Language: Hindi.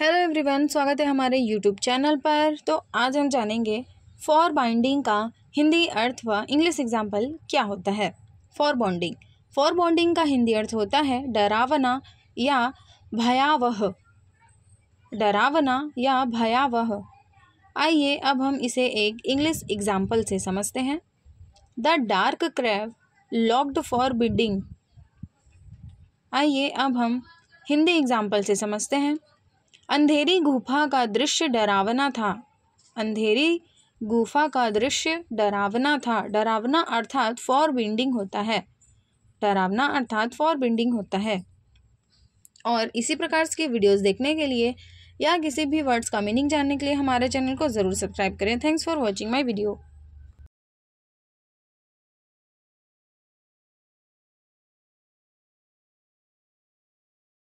हेलो एवरीवन स्वागत है हमारे यूट्यूब चैनल पर तो आज हम जानेंगे फॉर बाइंडिंग का हिंदी अर्थ व इंग्लिश एग्जाम्पल क्या होता है फॉर बॉन्डिंग फॉर बॉन्डिंग का हिंदी अर्थ होता है डरावना या भयावह डरावना या भयावह आइए अब हम इसे एक इंग्लिश एग्जाम्पल से समझते हैं the dark crave locked for bidding आइए अब हम हिंदी एग्जाम्पल से समझते हैं अंधेरी गुफा का दृश्य डरावना था अंधेरी गुफा का दृश्य डरावना था डरावना अर्थात फॉर बिंडिंग होता है डरावना अर्थात फॉर बिंडिंग होता है और इसी प्रकार के वीडियोस देखने के लिए या किसी भी वर्ड्स का मीनिंग जानने के लिए हमारे चैनल को ज़रूर सब्सक्राइब करें thanks for watching my video